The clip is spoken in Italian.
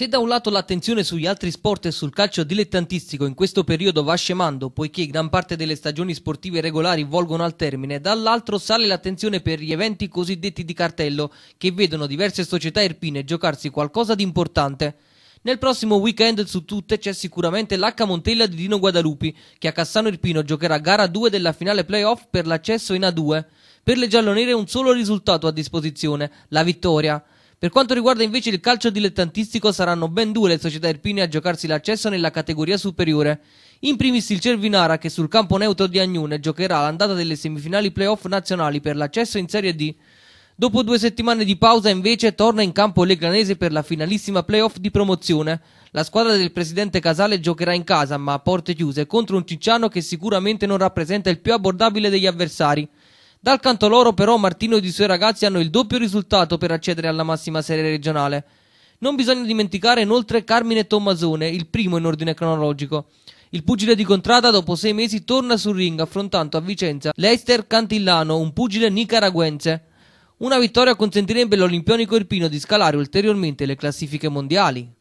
Se da un lato l'attenzione sugli altri sport e sul calcio dilettantistico in questo periodo va scemando, poiché gran parte delle stagioni sportive regolari volgono al termine, dall'altro sale l'attenzione per gli eventi cosiddetti di cartello, che vedono diverse società irpine giocarsi qualcosa di importante. Nel prossimo weekend su tutte c'è sicuramente l'H Montella di Dino Guadalupi, che a Cassano Irpino giocherà gara 2 della finale playoff per l'accesso in A2. Per le giallonere un solo risultato a disposizione, la vittoria. Per quanto riguarda invece il calcio dilettantistico, saranno ben due le società irpine a giocarsi l'accesso nella categoria superiore. In primis il Cervinara che sul campo neutro di Agnone giocherà l'andata delle semifinali playoff nazionali per l'accesso in Serie D. Dopo due settimane di pausa invece torna in campo l'Egranese per la finalissima playoff di promozione. La squadra del presidente Casale giocherà in casa ma a porte chiuse contro un Cicciano che sicuramente non rappresenta il più abbordabile degli avversari. Dal canto loro, però, Martino ed i suoi ragazzi hanno il doppio risultato per accedere alla massima serie regionale. Non bisogna dimenticare inoltre Carmine Tommasone, il primo in ordine cronologico. Il pugile di Contrada dopo sei mesi torna sul ring affrontando a Vicenza Lester Cantillano, un pugile nicaragüense. Una vittoria consentirebbe all'Olimpionico Irpino di scalare ulteriormente le classifiche mondiali.